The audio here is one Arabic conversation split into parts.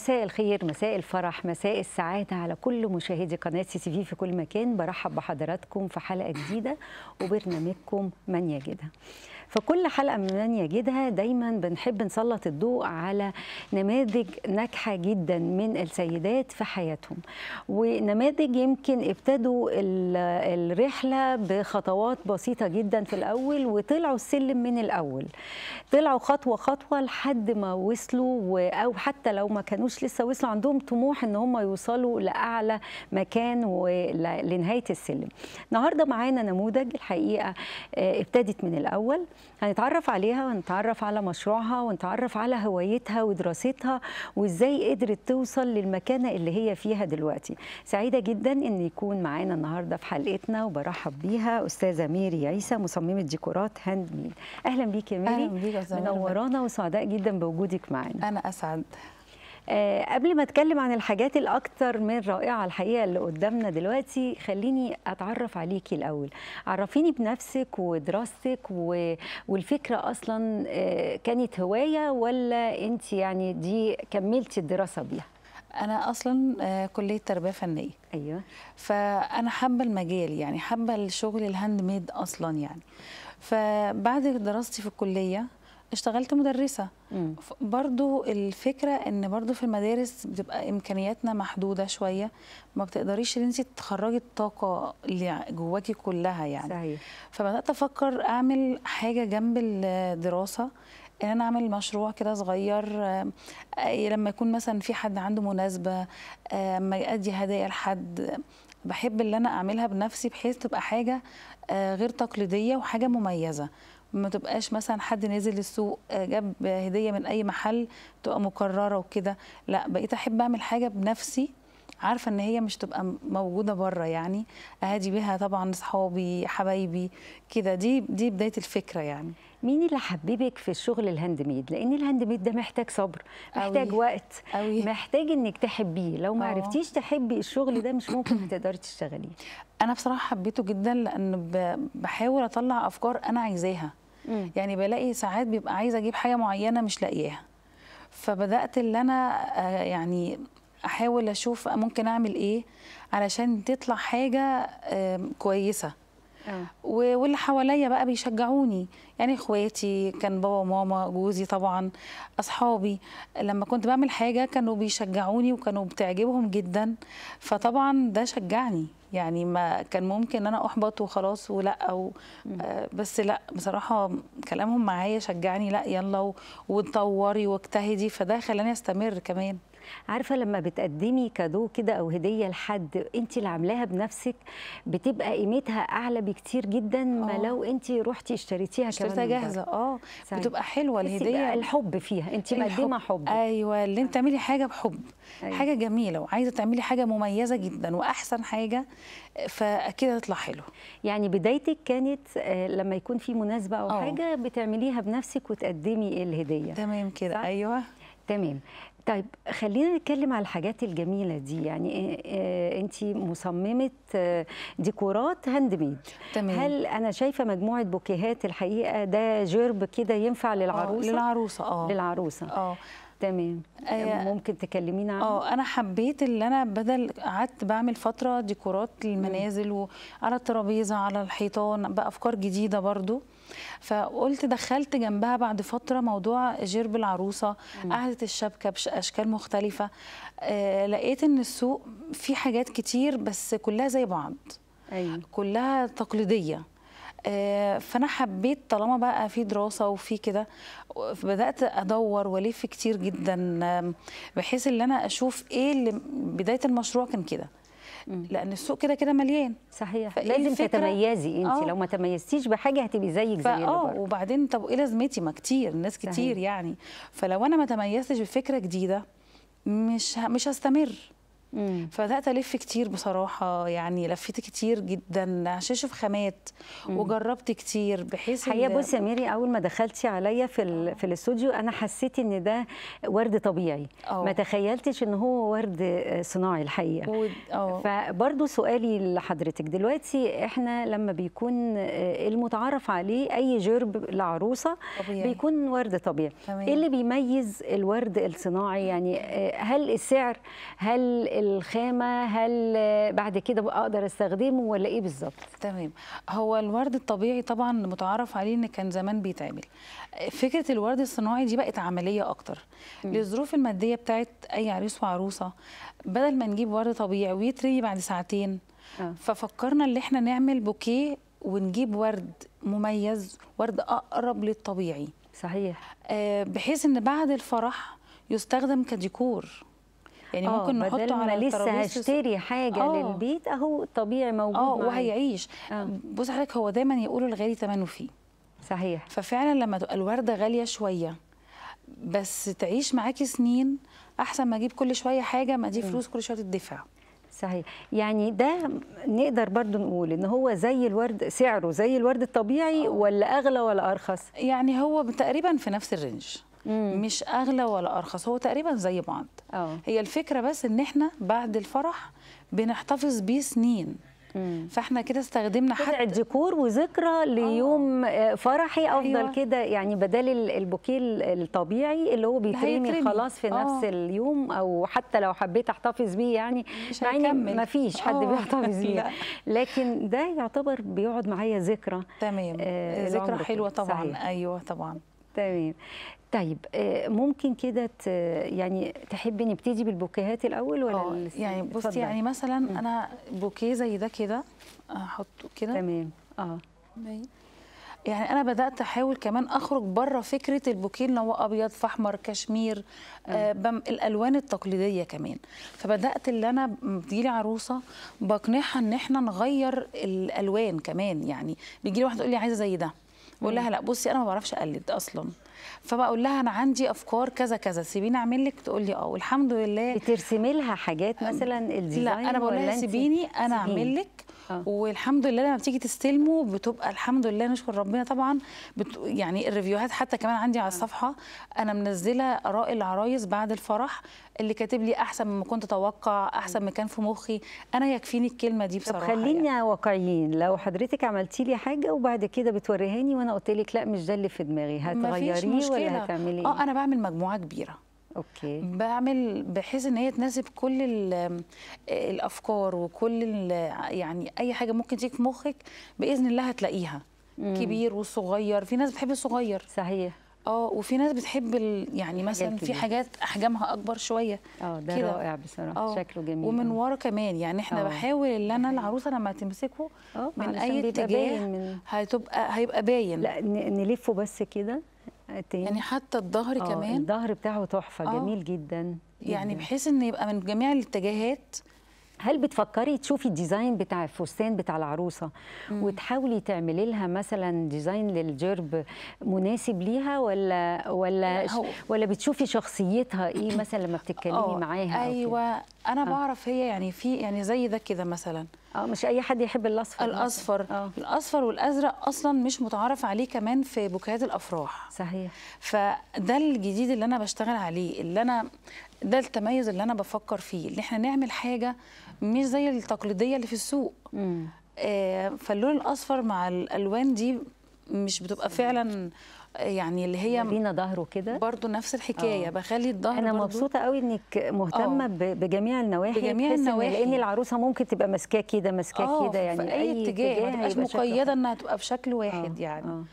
مساء الخير مساء الفرح مساء السعادة على كل مشاهدي قناة سي سي في في كل مكان برحب بحضراتكم في حلقة جديدة وبرنامجكم من يجدها فكل حلقه من يجدها دايما بنحب نسلط الضوء على نماذج ناجحه جدا من السيدات في حياتهم ونماذج يمكن ابتدوا الرحله بخطوات بسيطه جدا في الاول وطلعوا السلم من الاول طلعوا خطوه خطوه لحد ما وصلوا او حتى لو ما كانوش لسه وصلوا عندهم طموح ان هم يوصلوا لاعلى مكان ولنهايه السلم النهارده معانا نموذج الحقيقه آه، ابتدت من الاول هنتعرف عليها ونتعرف على مشروعها ونتعرف على هوايتها ودراستها وازاي قدرت توصل للمكانه اللي هي فيها دلوقتي سعيده جدا ان يكون معانا النهارده في حلقتنا وبرحب بيها استاذه ميري عيسى مصممه ديكورات هاند ميد اهلا بيك يا ميري منورانا وسعداء جدا بوجودك معانا انا اسعد آه، قبل ما اتكلم عن الحاجات الاكثر من رائعه الحقيقه اللي قدامنا دلوقتي خليني اتعرف عليكي الاول عرفيني بنفسك ودراستك و... والفكره اصلا آه، كانت هوايه ولا انت يعني دي كملتي الدراسه بيها انا اصلا آه، كليه تربيه فنيه ايوه فانا حابه المجال يعني حابه الشغل الهاند ميد اصلا يعني فبعد دراستي في الكليه اشتغلت مدرسة برضو الفكرة ان برضو في المدارس بتبقى امكانياتنا محدودة شوية ما بتقدريش ان انت تخرجي الطاقة اللي جواكي كلها يعني صحيح. فبدأت افكر اعمل حاجة جنب الدراسة ان انا اعمل مشروع كده صغير آه، لما يكون مثلا في حد عنده مناسبة اما آه، ادي هدايا لحد بحب اللي انا اعملها بنفسي بحيث تبقى حاجة آه، غير تقليدية وحاجة مميزة ما تبقاش مثلا حد نازل السوق آه، جاب هديه من اي محل تبقى مكرره وكده لا بقيت احب اعمل حاجه بنفسي عارفه ان هي مش تبقى موجوده بره يعني اهادي بيها طبعا اصحابي حبايبي كده دي دي بدايه الفكره يعني مين اللي حببك في الشغل الهاند ميد لان الهاند ميد ده محتاج صبر محتاج أوي. وقت أوي. محتاج انك تحبيه لو ما أوه. عرفتيش تحبي الشغل ده مش ممكن هتقدري تشتغليه انا بصراحه حبيته جدا لان بحاول اطلع افكار انا عايزاها مم. يعني بلاقي ساعات بيبقى عايزه اجيب حاجه معينه مش لاقياها فبدات اللي انا آه، يعني احاول اشوف ممكن اعمل ايه علشان تطلع حاجه كويسه أه. واللي حواليا بقى بيشجعوني يعني اخواتي كان بابا وماما جوزي طبعا اصحابي لما كنت بعمل حاجه كانوا بيشجعوني وكانوا بتعجبهم جدا فطبعا ده شجعني يعني ما كان ممكن انا احبط وخلاص ولا او آه، بس لا بصراحه كلامهم معايا شجعني لا يلا وتطوري واجتهدي فده خلاني استمر كمان عارفه لما بتقدمي كادو كده او هديه لحد انت اللي عاملاها بنفسك بتبقى قيمتها اعلى بكتير جدا ما أوه. لو انت رحتي اشتريتيها اشتريتها جاهزه اه بتبقى حلوه الهديه الحب فيها انت مقدمه حب ايوه اللي انت تعملي حاجه بحب أيوة. حاجه جميله وعايزه تعملي حاجه مميزه جدا واحسن حاجه فاكيد هتطلع حلو يعني بدايتك كانت آه، لما يكون في مناسبه او أوه. حاجه بتعمليها بنفسك وتقدمي الهديه تمام كده ايوه تمام طيب خلينا نتكلم على الحاجات الجميله دي يعني آه، آه، انت مصممه آه، ديكورات هاند ميد تمام. هل انا شايفه مجموعه بوكيهات الحقيقه ده جرب كده ينفع للعروسه للعروسه اه للعروسه اه تمام ممكن تكلمينا عنه اه انا حبيت اللي انا بدل قعدت بعمل فتره ديكورات للمنازل وعلى الترابيزه على الحيطان بافكار جديده برضو فقلت دخلت جنبها بعد فتره موضوع جرب العروسه قعده الشبكه باشكال مختلفه آه، لقيت ان السوق فيه حاجات كتير بس كلها زي بعض أيوة. كلها تقليديه آه، فانا حبيت طالما بقى في دراسه وفي كده بدات ادور والف كتير جدا بحيث ان انا اشوف ايه اللي بدايه المشروع كان كده لان السوق كده كده مليان صحيح لازم تتميزي انت آه. لو ما تميزتيش بحاجه هتبقي زيك زي اللي آه، بره وبعدين طب ايه لازمتي ما كتير ناس كتير صحيح. يعني فلو انا ما تميزتش بفكره جديده مش مش هستمر فبدات الف كتير بصراحه يعني لفيت كتير جدا عشان اشوف خامات وجربت كتير بحيث هي بصي يا ميري اول ما دخلتي عليا في آه. في الاستوديو انا حسيت ان ده ورد طبيعي أوه. ما تخيلتش ان هو ورد آه، صناعي الحقيقه و... آه. فبرضه سؤالي لحضرتك دلوقتي احنا لما بيكون المتعارف عليه اي جرب لعروسه طبيعي. بيكون ورد طبيعي ايه اللي بيميز الورد الصناعي يعني هل السعر هل الخامه هل بعد كده اقدر استخدمه ولا ايه بالظبط تمام هو الورد الطبيعي طبعا متعارف عليه ان كان زمان بيتعمل فكره الورد الصناعي دي بقت عمليه اكتر للظروف الماديه بتاعت اي عريس وعروسه بدل ما نجيب ورد طبيعي ويتري بعد ساعتين آه. ففكرنا ان احنا نعمل بوكيه ونجيب ورد مميز ورد اقرب للطبيعي صحيح آه، بحيث ان بعد الفرح يستخدم كديكور يعني أوه. ممكن نحطه على الترابيزه لسه هشتري حاجه أوه. للبيت اهو طبيعي موجود اه وهيعيش آه. بص حضرتك هو دايما يقولوا الغالي ثمنه فيه صحيح ففعلا لما تبقى الورده غاليه شويه بس تعيش معاكي سنين احسن ما اجيب كل شويه حاجه ما دي فلوس كل شويه تدفع صحيح يعني ده نقدر برضو نقول ان هو زي الورد سعره زي الورد الطبيعي آه. ولا اغلى ولا ارخص يعني هو تقريبا في نفس الرينج مم. مش اغلى ولا ارخص هو تقريبا زي بعض أوه. هي الفكره بس ان احنا بعد الفرح بنحتفظ بيه سنين مم. فاحنا كده استخدمنا حتى ديكور وذكرى ليوم أوه. آه، فرحي افضل أيوة. كده يعني بدل البوكيه الطبيعي اللي هو بيترمي خلاص في أوه. نفس اليوم او حتى لو حبيت احتفظ بيه يعني يعني ما فيش حد آه. بيحتفظ بيه لكن ده يعتبر بيقعد معايا ذكرى تمام آه ذكرى حلوه طبعا صحيح. ايوه طبعا تمام طيب آه، ممكن كده يعني تحبي نبتدي بالبوكيهات الاول ولا آه، يعني بصي يعني مثلا م. انا بوكيه زي ده كده احطه كده تمام اه يعني انا بدات احاول كمان اخرج بره فكره البوكيه اللي هو ابيض في احمر كشمير آه, آه، الالوان التقليديه كمان فبدات اللي انا بتجيلي عروسه بقنعها ان احنا نغير الالوان كمان يعني بيجي لي واحده تقول لي عايزه زي ده بقول لها لا بصي انا ما بعرفش اقلد اصلا فبقول لها انا عندي افكار كذا كذا سيبيني اعمل لك تقول لي اه والحمد لله بترسمي لها حاجات مثلا الديزاين لا انا بقول لها سيبيني انا اعمل لك آه. والحمد لله لما بتيجي تستلمه بتبقى الحمد لله نشكر ربنا طبعا بت... يعني الريفيوهات حتى كمان عندي على آه. الصفحه انا منزله اراء العرايس بعد الفرح اللي كاتب لي احسن مما كنت اتوقع احسن مكان في مخي انا يكفيني الكلمه دي بصراحه طب خلينا يعني. واقعيين لو حضرتك عملتي لي حاجه وبعد كده بتوريهاني وانا قلت لك لا مش ده اللي في دماغي هتغيريه ولا هتعملي آه، ايه اه انا بعمل مجموعه كبيره أوكي. بعمل بحيث ان هي تناسب كل آه، الافكار وكل يعني اي حاجه ممكن تيجي في مخك باذن الله هتلاقيها مم. كبير وصغير في ناس بتحب الصغير صحيح اه وفي ناس بتحب ال... يعني مثلا في حاجات احجامها اكبر شويه اه ده كدا. رائع بصراحه أوه. شكله جميل ومن آه. ورا كمان يعني احنا أوه. بحاول ان انا العروسه لما تمسكه آه، من اي اتجاه من... هتبقى هيبقى باين لا نلفه بس كده تاني يعني حتى الظهر آه، كمان الظهر بتاعه تحفه آه. جميل جدا, يعني جداً. يعني بحيث ان يبقى من جميع الاتجاهات هل بتفكري تشوفي الديزاين بتاع الفستان بتاع العروسه مم. وتحاولي تعملي لها مثلا ديزاين للجرب مناسب ليها ولا ولا ولا بتشوفي شخصيتها ايه مثلا لما بتتكلمي آه، معاها ايوه انا آه. بعرف هي يعني في يعني زي ده كده مثلا اه مش اي حد يحب الاصفر الاصفر أوه. الاصفر والازرق اصلا مش متعارف عليه كمان في بوكيهات الافراح صحيح فده الجديد اللي انا بشتغل عليه اللي انا ده التميز اللي انا بفكر فيه ان احنا نعمل حاجه مش زي التقليديه اللي في السوق آه فاللون الاصفر مع الالوان دي مش بتبقى فعلا يعني اللي هي لينا ظهره كده برضه نفس الحكايه أوه. بخلي الظهر انا برضو مبسوطه قوي انك مهتمه أوه. بجميع النواحي بجميع النواحي لان العروسه ممكن تبقى ماسكاه كده ماسكاه آه، كده يعني في اي اتجاه, ما تبقاش مقيده انها تبقى بشكل واحد أوه. يعني أوه.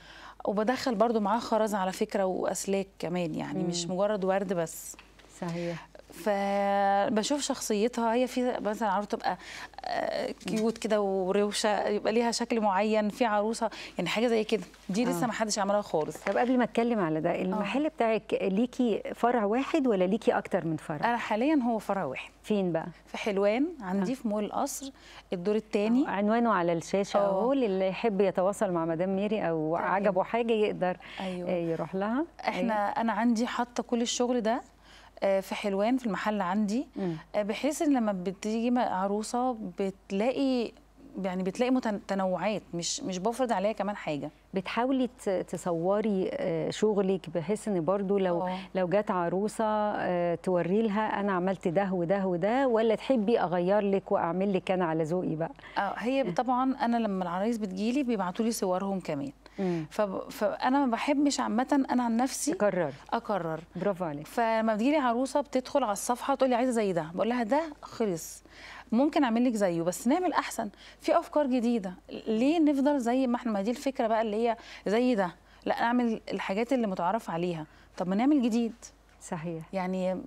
وبدخل برضه معاه خرز على فكره واسلاك كمان يعني مم. مش مجرد ورد بس صحيح فبشوف شخصيتها هي في مثلا عروسه تبقى كيوت آه، كده وروشه يبقى ليها شكل معين في عروسه يعني حاجه زي كده دي لسه آه. ما حدش عملها خالص طب قبل ما اتكلم على ده المحل آه. بتاعك ليكي فرع واحد ولا ليكي اكتر من فرع انا حاليا هو فرع واحد فين بقى في حلوان عندي آه. في مول القصر الدور الثاني عنوانه على الشاشه آه. اهو اللي يحب يتواصل مع مدام ميري او عجبه حاجه يقدر آه، أيوة. يروح لها احنا أيوة. انا عندي حاطه كل الشغل ده آه، في حلوان في المحل عندي آه، بحيث ان لما بتيجي عروسه بتلاقي يعني بتلاقي تنوعات مش مش بفرض عليها كمان حاجه بتحاولي تصوري آه، شغلك بحيث ان برضو لو أوه. لو جت عروسه توري لها انا عملت ده وده وده ولا تحبي اغير لك واعمل لك انا على ذوقي بقى اه هي طبعا انا لما العرايس بتجيلي بيبعتوا لي صورهم كمان فانا ما بحبش عامه انا عن نفسي اكرر اكرر برافو عليك فلما بتجيلي عروسه بتدخل على الصفحه تقول لي عايزه زي ده بقول لها ده خلص ممكن اعمل لك زيه بس نعمل احسن في افكار جديده ليه نفضل زي ما احنا ما دي الفكره بقى اللي هي زي ده لا اعمل الحاجات اللي متعارف عليها طب ما نعمل جديد صحيح يعني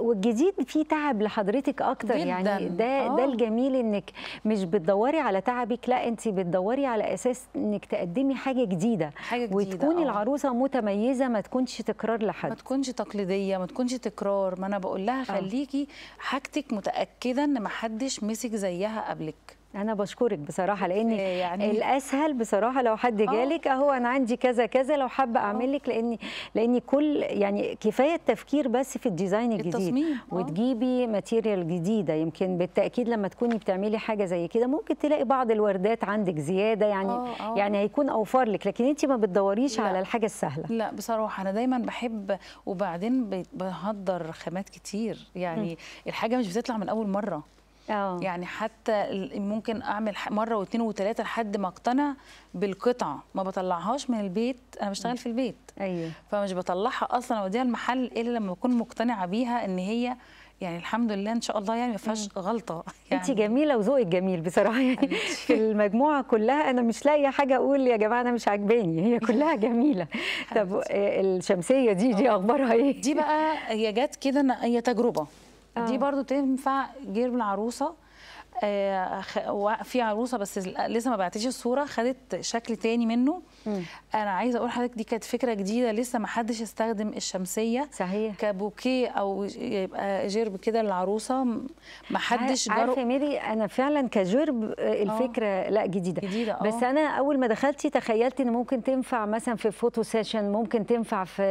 والجديد فيه تعب لحضرتك اكتر يعني جداً. يعني ده أوه. ده آه. الجميل انك مش بتدوري على تعبك لا انت بتدوري على اساس انك تقدمي حاجه جديده حاجه جديده وتكوني أوه. العروسه متميزه ما تكونش تكرار لحد ما تكونش تقليديه ما تكونش تكرار ما انا بقول لها آه. خليكي حاجتك متاكده ان ما حدش مسك زيها قبلك انا بشكرك بصراحه لان يعني الاسهل بصراحه لو حد آه. جالك اهو انا عندي كذا كذا لو حابه آه. اعمل لك لان لان كل يعني كفايه التفكير بس في الديزاين الجديد التصميم. آه. وتجيبي ماتيريال جديده يمكن بالتاكيد لما تكوني بتعملي حاجه زي كده ممكن تلاقي بعض الوردات عندك زياده يعني أوه أوه. يعني هيكون اوفر لك لكن انت ما بتدوريش لا. على الحاجه السهله لا بصراحه انا دايما بحب وبعدين بهدر خامات كتير يعني م. الحاجه مش بتطلع من اول مره أوه. يعني حتى ممكن اعمل مره واثنين وثلاثه لحد ما اقتنع بالقطعه ما بطلعهاش من البيت انا بشتغل في البيت ايوه فمش بطلعها اصلا اوديها المحل الا لما اكون مقتنعه بيها ان هي يعني الحمد لله ان شاء الله يعني ما فيهاش غلطه يعني انت جميله وذوقك جميل بصراحه يعني في المجموعه كلها انا مش لاقيه حاجه اقول يا جماعه انا مش عاجباني هي كلها جميله طب آه، الشمسيه دي دي آه. اخبارها ايه دي بقى هي جت كده هي تجربه دي آه. برضو تنفع غير العروسه آه، في عروسه بس لسه ما بعتيش الصوره خدت شكل تاني منه مم. انا عايزه اقول لحضرتك دي كانت فكره جديده لسه ما حدش استخدم الشمسيه صحيح كبوكيه او يبقى جرب كده للعروسه ما حدش عارفه ميري انا فعلا كجرب آه، آه. الفكره أوه. لا جديده, جديدة بس انا اول ما دخلتي تخيلت ان ممكن تنفع مثلا في فوتو سيشن ممكن تنفع في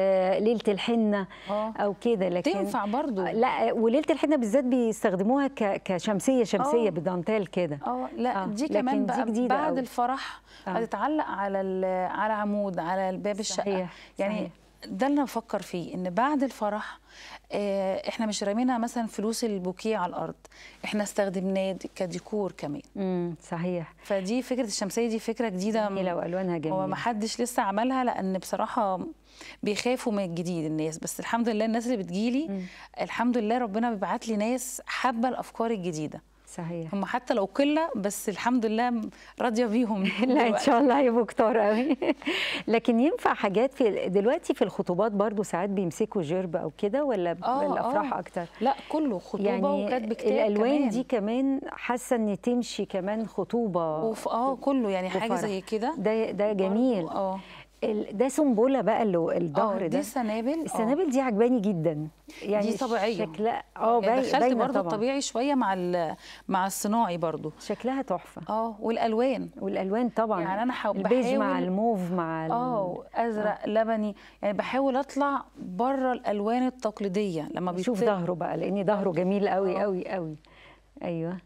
ليله الحنه أوه. او كده لكن تنفع برضو لا وليله الحنه بالذات بيستخدموها كشمسيه شمسيه أوه. بدانتيل كده اه لا آه. دي كمان بقى دي جديدة بعد أوي. الفرح آه. هتتعلق على على عمود على باب الشقه صحيح. يعني صحيح. ده اللي بفكر فيه ان بعد الفرح آه، احنا مش رامينا مثلا فلوس البوكيه على الارض احنا استخدمناه كديكور كمان امم صحيح فدي فكره الشمسيه دي فكره جديده جميله والوانها جميله هو ما حدش لسه عملها لان بصراحه بيخافوا من الجديد الناس بس الحمد لله الناس اللي بتجيلي الحمد لله ربنا بيبعت لي ناس حابه الافكار الجديده صحيح هم حتى لو قله بس الحمد لله راضيه بيهم لا ان شاء الله هيبقوا كتار قوي لكن ينفع حاجات في دلوقتي في الخطوبات برضو ساعات بيمسكوا جرب او كده ولا آه الافراح آه. اكتر لا كله خطوبه يعني وكاتب كتاب الالوان كمان. دي كمان حاسه ان تمشي كمان خطوبه اه كله يعني حاجه زي كده ده ده جميل اه ده سنبله بقى اللي الظهر آه، ده دي سنابل آه. السنابل دي عجباني جدا يعني دي طبيعيه شكلها اه يعني دخلت برضه الطبيعي شويه مع مع الصناعي برضه شكلها تحفه اه والالوان والالوان طبعا يعني انا حاول البيج مع الموف مع اه ازرق أوه. لبني يعني بحاول اطلع بره الالوان التقليديه لما بيشوف ظهره بقى لان ظهره جميل قوي آه. أوه. قوي قوي ايوه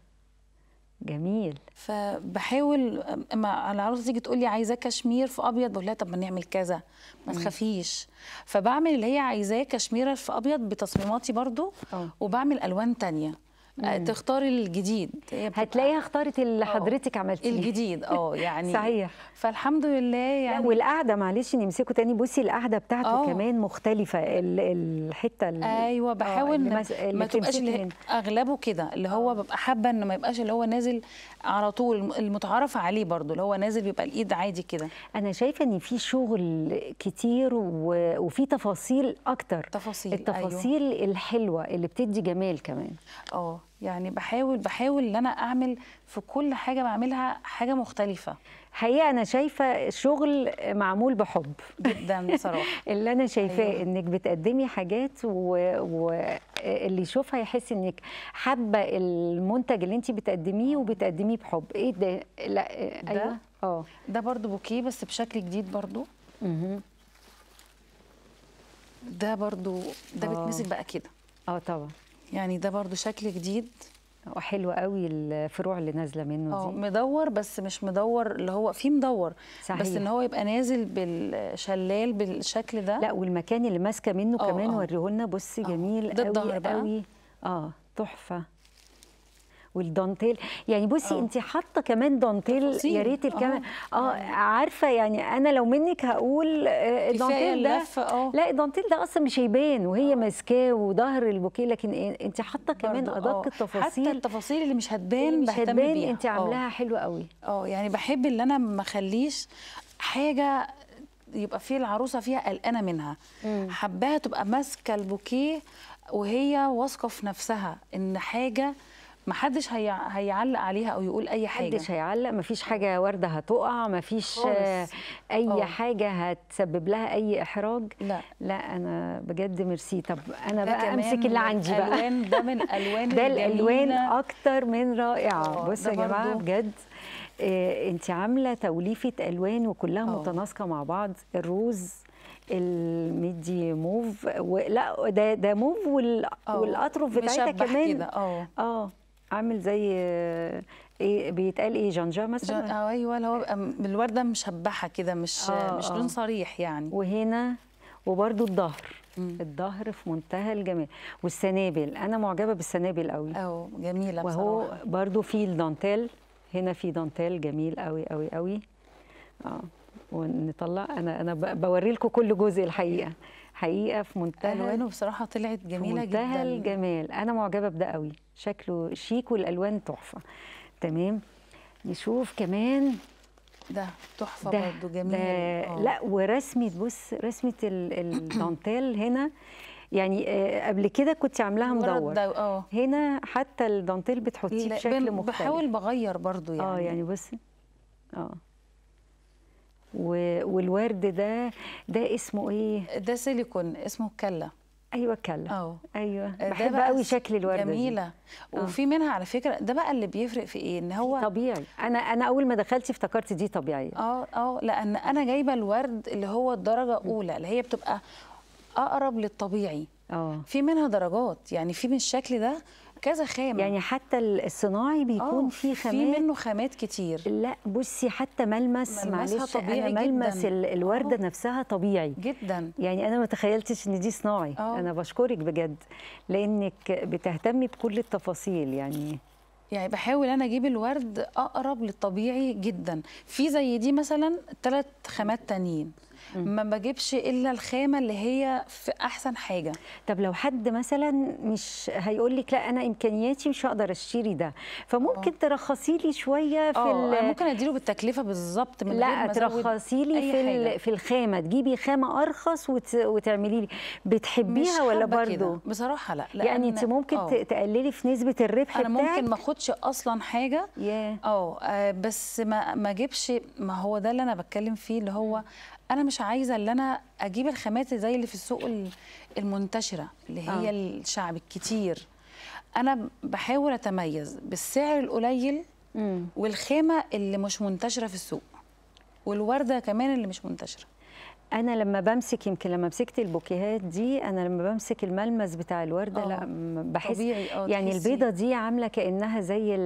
جميل فبحاول اما عروسة تيجي تقول لي عايزاه كشمير في ابيض بقول لها طب ما نعمل كذا ما تخافيش فبعمل اللي هي عايزاه كشميره في ابيض بتصميماتي برضو أوه. وبعمل الوان تانية آه، تختاري الجديد هتلاقيها اختارت اللي آه، حضرتك عملتيه الجديد اه يعني صحيح فالحمد لله يعني والقعده معلش نمسكه تاني بصي القعده بتاعته أوه. كمان مختلفه الحته ايوه آه، بحاول ما, ما تبقاش اغلبه كده اللي هو ببقى حابه ان ما يبقاش اللي هو نازل على طول المتعارف عليه برضو اللي هو نازل بيبقى الايد عادي كده انا شايفه ان في شغل كتير وفي تفاصيل اكتر تفاصيل أيوة. التفاصيل أيوة. الحلوه اللي بتدي جمال كمان اه يعني بحاول بحاول ان انا اعمل في كل حاجه بعملها حاجه مختلفه حقيقه انا شايفه شغل معمول بحب جدا بصراحه اللي انا شايفاه أيوة. انك بتقدمي حاجات واللي و... يشوفها يحس انك حابه المنتج اللي انت بتقدميه وبتقدميه بحب ايه ده لا ايوه اه ده برضو بوكيه بس بشكل جديد برضو اها ده برضو ده آه. بيتمسك بقى كده اه طبعا يعني ده برضو شكل جديد وحلو قوي الفروع اللي نازله منه اه، دي اه مدور بس مش مدور اللي هو في مدور صحيح. بس ان هو يبقى نازل بالشلال بالشكل ده لا والمكان اللي ماسكه منه أوه كمان اه. وريه لنا بصي اه، جميل قوي قوي اه تحفه والدانتيل يعني بصي آه. انت حاطه كمان دانتيل يا ريت الكاميرا اه, آه، يعني عارفه يعني انا لو منك هقول آه، الدانتيل ده لا الدانتيل ده اصلا مش هيبان وهي ماسكاه وظهر البوكيه لكن انت حاطه كمان ادق التفاصيل حتى التفاصيل اللي مش هتبان مش هتبان انت عاملاها حلوه قوي اه يعني بحب اللي انا ما اخليش حاجه يبقى في العروسه فيها قلقانه منها حباها تبقى ماسكه البوكيه وهي واثقه في نفسها ان حاجه حدش هي... هيعلق عليها او يقول اي حاجه محدش هيعلق ما فيش حاجه ورده هتقع ما فيش آه، اي أوه. حاجه هتسبب لها اي احراج لا لا انا بجد ميرسي طب انا بقى امسك اللي عندي بقى الوان ده من الوان ده الالوان اكتر من رائعه آه، بصوا يا جماعه بجد إيه انت عامله توليفه الوان وكلها آه. متناسقه مع بعض الروز الميدي موف و... لا ده ده موف وال... والاطرف بتاعتها كمان اه اه عامل زي آه، ايه بيتقال ايه جنجا مثلا جن... اه ايوه اللي هو بالورده مشبحه كده مش آه،, آه مش لون صريح يعني وهنا وبرده الظهر الظهر في منتهى الجمال والسنابل انا معجبه بالسنابل قوي اه جميله بصراحه وهو برده في الدانتيل هنا في دانتيل جميل قوي قوي قوي اه ونطلع انا انا بوري لكم كل جزء الحقيقه حقيقه في منتهى آه، الوانه بصراحه طلعت جميله جدا منتهى الجمال انا معجبه بده قوي شكله شيك والالوان تحفه تمام نشوف كمان ده تحفه برضه جميل ده آه. لا ورسمه بص رسمه الدانتيل هنا يعني آه، قبل كده كنت عاملاها مدور هنا حتى الدانتيل بتحطيه بشكل مختلف بحاول بغير برضو يعني اه يعني بصي اه والورد ده ده اسمه ايه؟ ده سيليكون اسمه كلا ايوه كلا أيوة. اه ايوه بحب قوي شكل الورده جميله دي. وفي منها على فكره ده بقى اللي بيفرق في ايه ان هو طبيعي انا انا اول ما دخلت افتكرت دي طبيعيه اه اه لان انا جايبه الورد اللي هو الدرجه الاولى اللي هي بتبقى اقرب للطبيعي اه في منها درجات يعني في من الشكل ده كذا خامه يعني حتى الصناعي بيكون آه، فيه خامات في منه خامات كتير لا بصي حتى ملمس معلش طبيعي أنا ملمس جداً. الورده أوه. نفسها طبيعي جدا يعني انا ما تخيلتش ان دي صناعي أوه. انا بشكرك بجد لانك بتهتمي بكل التفاصيل يعني يعني بحاول انا اجيب الورد اقرب للطبيعي جدا في زي دي مثلا ثلاث خامات تانيين ما بجيبش الا الخامه اللي هي في احسن حاجه طب لو حد مثلا مش هيقول لك لا انا امكانياتي مش هقدر اشتري ده فممكن آه. ترخصي لي شويه في آه، ال... يعني ممكن اديله بالتكلفه بالظبط من لا ترخصي لي في حاجة. في الخامه تجيبي خامه ارخص وت... وتعملي لي بتحبيها ولا برضه بصراحه لا لأن... يعني انت ممكن أوه. تقللي في نسبه الربح انا بتاعك. ممكن ما اخدش اصلا حاجه yeah. آه،, اه بس ما ما اجيبش ما هو ده اللي انا بتكلم فيه اللي هو انا مش عايزه ان انا اجيب الخامات زي اللي في السوق المنتشره اللي هي آه. الشعب الكتير انا بحاول اتميز بالسعر القليل والخامه اللي مش منتشره في السوق والورده كمان اللي مش منتشره انا لما بمسك يمكن لما مسكت البوكيهات دي انا لما بمسك الملمس بتاع الورده آه. لا بحس آه، يعني البيضه دي عامله كانها زي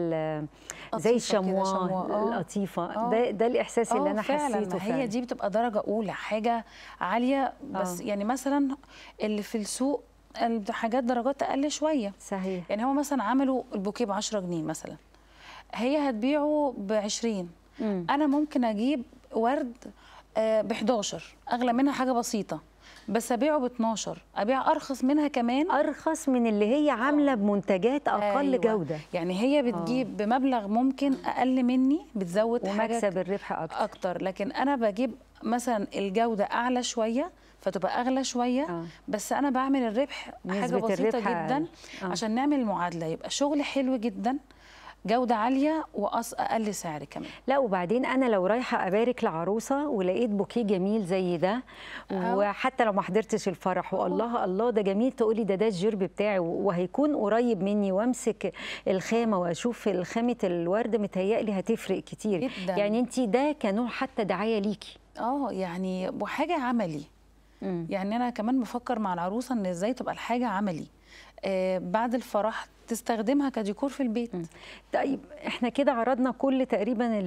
زي الشموع اللطيفه آه. ده ده الاحساس اللي انا فعلا حسيته فعلا هي دي بتبقى درجه اولى حاجه عاليه بس أوه. يعني مثلا اللي في السوق حاجات درجات اقل شويه صحيح يعني هو مثلا عملوا البوكيه ب 10 جنيه مثلا هي هتبيعه ب 20 انا ممكن اجيب ورد ب 11 اغلى منها حاجه بسيطه بس ابيعه ب 12 ابيع ارخص منها كمان ارخص من اللي هي عامله آه. بمنتجات اقل أيوة. جوده يعني هي بتجيب أوه. بمبلغ ممكن اقل مني بتزود حاجه ومكسب الربح اكتر اكتر لكن انا بجيب مثلا الجوده اعلى شويه فتبقى اغلى شويه أوه. بس انا بعمل الربح حاجه بسيطه جدا أوه. آه. عشان نعمل معادله يبقى شغل حلو جدا جوده عاليه واقل سعر كمان لا وبعدين انا لو رايحه ابارك لعروسه ولقيت بوكيه جميل زي ده وحتى لو ما حضرتش الفرح والله الله ده جميل تقولي ده ده الجرب بتاعي وهيكون قريب مني وامسك الخامه واشوف خامه الورد متهيألي هتفرق كتير جداً. يعني انت ده كنوع حتى دعايه ليكي اه يعني وحاجه عملي مم. يعني انا كمان بفكر مع العروسه ان ازاي تبقى الحاجه عملي آه، بعد الفرح تستخدمها كديكور في البيت طيب احنا كده عرضنا كل تقريبا